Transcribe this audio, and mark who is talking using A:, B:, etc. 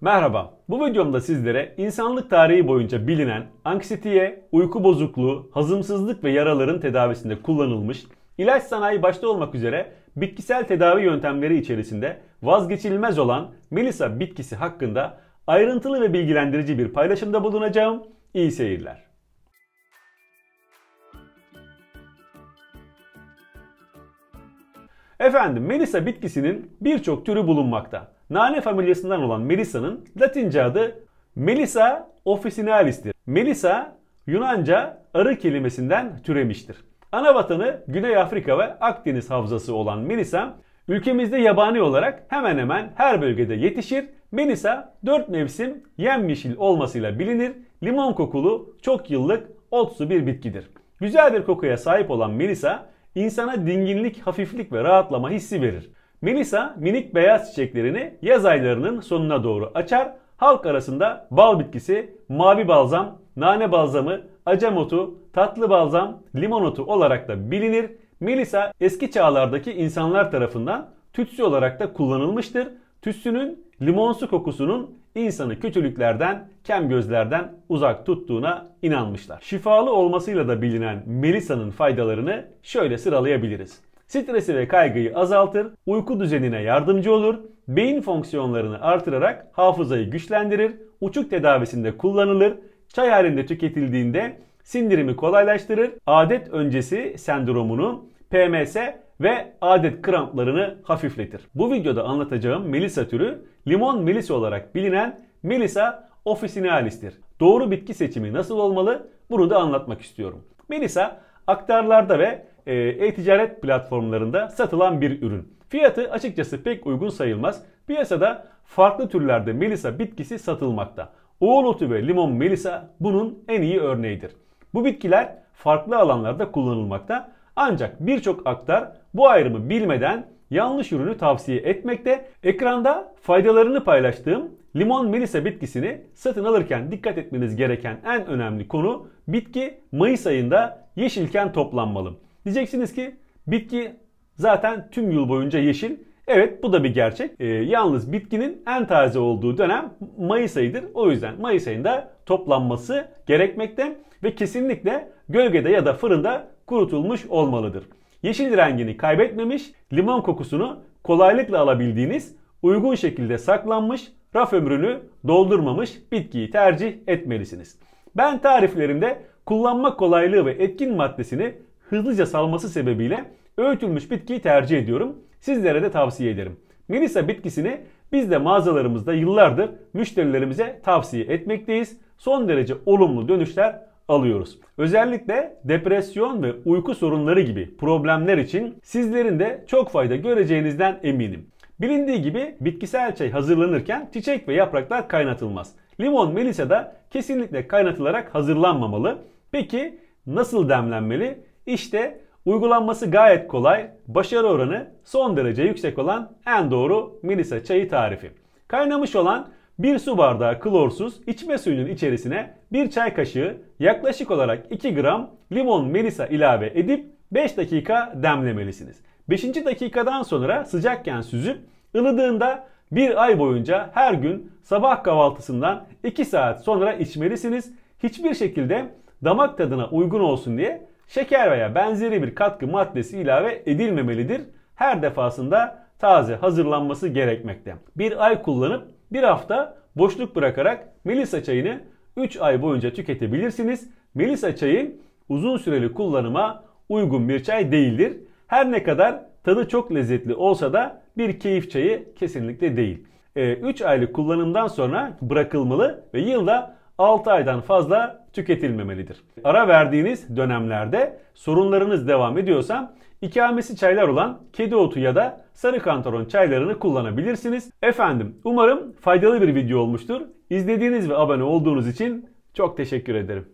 A: Merhaba. Bu videomda sizlere insanlık tarihi boyunca bilinen anksiyeteye, uyku bozukluğu, hazımsızlık ve yaraların tedavisinde kullanılmış ilaç sanayi başta olmak üzere bitkisel tedavi yöntemleri içerisinde vazgeçilmez olan Melisa bitkisi hakkında ayrıntılı ve bilgilendirici bir paylaşımda bulunacağım. İyi seyirler. Efendim Melisa bitkisinin birçok türü bulunmakta. Nane familyasından olan Melisa'nın Latince adı Melissa officinalis'tir. Melissa Yunanca arı kelimesinden türemiştir. Ana vatanı Güney Afrika ve Akdeniz havzası olan Melisa ülkemizde yabani olarak hemen hemen her bölgede yetişir. Melisa 4 mevsim yemyeşil olmasıyla bilinir. Limon kokulu çok yıllık otsu bir bitkidir. Güzel bir kokuya sahip olan Melisa insana dinginlik, hafiflik ve rahatlama hissi verir. Melisa minik beyaz çiçeklerini yaz aylarının sonuna doğru açar. Halk arasında bal bitkisi, mavi balzam, nane balzamı, acamotu, tatlı balzam, limonotu olarak da bilinir. Melisa eski çağlardaki insanlar tarafından tütsü olarak da kullanılmıştır. Tütsünün limonsu kokusunun insanı kötülüklerden, kem gözlerden uzak tuttuğuna inanmışlar. Şifalı olmasıyla da bilinen Melisa'nın faydalarını şöyle sıralayabiliriz stresi ve kaygıyı azaltır, uyku düzenine yardımcı olur, beyin fonksiyonlarını artırarak hafızayı güçlendirir, uçuk tedavisinde kullanılır, çay halinde tüketildiğinde sindirimi kolaylaştırır, adet öncesi sendromunu, PMS ve adet kramplarını hafifletir. Bu videoda anlatacağım melisa türü limon melisi olarak bilinen melisa officinaalis'tir. Doğru bitki seçimi nasıl olmalı bunu da anlatmak istiyorum. Melisa aktarlarda ve e, e-ticaret platformlarında satılan bir ürün. Fiyatı açıkçası pek uygun sayılmaz. Piyasada farklı türlerde melisa bitkisi satılmakta. Oğul otu ve limon melisa bunun en iyi örneğidir. Bu bitkiler farklı alanlarda kullanılmakta. Ancak birçok aktar bu ayrımı bilmeden yanlış ürünü tavsiye etmekte. Ekranda faydalarını paylaştığım limon melisa bitkisini satın alırken dikkat etmeniz gereken en önemli konu bitki Mayıs ayında yeşilken toplanmalı. Diyeceksiniz ki bitki zaten tüm yıl boyunca yeşil. Evet bu da bir gerçek. E, yalnız bitkinin en taze olduğu dönem Mayıs ayıdır. O yüzden Mayıs ayında toplanması gerekmekte ve kesinlikle gölgede ya da fırında kurutulmuş olmalıdır. Yeşil rengini kaybetmemiş, limon kokusunu kolaylıkla alabildiğiniz, uygun şekilde saklanmış, raf ömrünü doldurmamış bitkiyi tercih etmelisiniz. Ben tariflerimde kullanma kolaylığı ve etkin maddesini hızlıca salması sebebiyle öğütülmüş bitkiyi tercih ediyorum. Sizlere de tavsiye ederim. Melisa bitkisini biz de mağazalarımızda yıllardır müşterilerimize tavsiye etmekteyiz. Son derece olumlu dönüşler alıyoruz. Özellikle depresyon ve uyku sorunları gibi problemler için sizlerin de çok fayda göreceğinizden eminim. Bilindiği gibi bitkisel çay hazırlanırken çiçek ve yapraklar kaynatılmaz. Limon melisa da kesinlikle kaynatılarak hazırlanmamalı. Peki nasıl demlenmeli? İşte uygulanması gayet kolay, başarı oranı son derece yüksek olan en doğru Melisa çayı tarifi. Kaynamış olan bir su bardağı klorsuz içme suyunun içerisine bir çay kaşığı yaklaşık olarak 2 gram limon melisa ilave edip 5 dakika demlemelisiniz. 5. dakikadan sonra sıcakken süzüp ılıdığında bir ay boyunca her gün sabah kahvaltısından 2 saat sonra içmelisiniz. Hiçbir şekilde damak tadına uygun olsun diye Şeker veya benzeri bir katkı maddesi ilave edilmemelidir. Her defasında taze hazırlanması gerekmekte. Bir ay kullanıp bir hafta boşluk bırakarak melisa çayını 3 ay boyunca tüketebilirsiniz. Melisa çayı uzun süreli kullanıma uygun bir çay değildir. Her ne kadar tadı çok lezzetli olsa da bir keyif çayı kesinlikle değil. 3 ee, aylık kullanımdan sonra bırakılmalı ve yılda 6 aydan fazla tüketilmemelidir. Ara verdiğiniz dönemlerde sorunlarınız devam ediyorsa ikamesi çaylar olan kedi otu ya da sarı kantaron çaylarını kullanabilirsiniz. Efendim umarım faydalı bir video olmuştur. İzlediğiniz ve abone olduğunuz için çok teşekkür ederim.